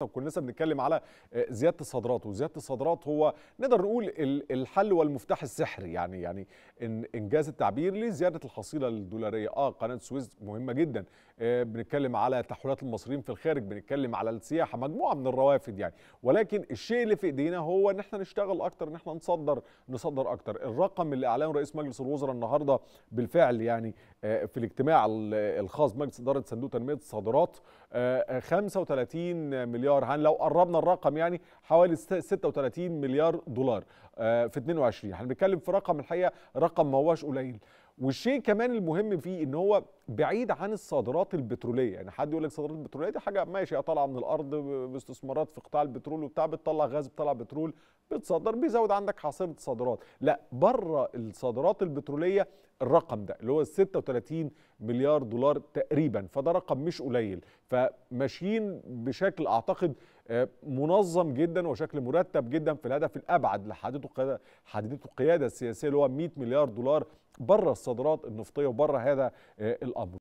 طب كنا لسه بنتكلم على آه، زياده الصادرات وزياده الصادرات هو نقدر نقول الحل والمفتاح السحري يعني يعني إن انجاز التعبير لزياده الحصيله الدولاريه اه قناه السويس مهمه جدا آه، بنتكلم على تحويلات المصريين في الخارج بنتكلم على السياحه مجموعه من الروافد يعني ولكن الشيء اللي في ايدينا هو ان احنا نشتغل اكتر ان احنا نصدر نصدر اكتر الرقم اللي اعلنه رئيس مجلس الوزراء النهارده بالفعل يعني آه، في الاجتماع الخاص بمجلس اداره صندوق تنميه الصادرات 35 مليار مليار هن لو قربنا الرقم يعني حوالي 36 مليار دولار آه، في 22 هنتكلم في رقم الحقيقه رقم ما هوش قليل والشيء كمان المهم فيه ان هو بعيد عن الصادرات البتروليه يعني حد يقول لك الصادرات البتروليه دي حاجه ماشي طالعه من الارض باستثمارات في قطاع البترول وبتاع بتطلع غاز بتطلع بترول بتصدر بيزود عندك حاصله صادرات لا بره الصادرات البتروليه الرقم ده اللي هو 36 مليار دولار تقريبا فده رقم مش قليل فماشيين بشكل اعتقد آه، منظم جدا وشكل مرتب جدا في الهدف الابعد اللي حددته القياده السياسيه اللي هو 100 مليار دولار بره الصادرات النفطيه وبره هذا آه، الامر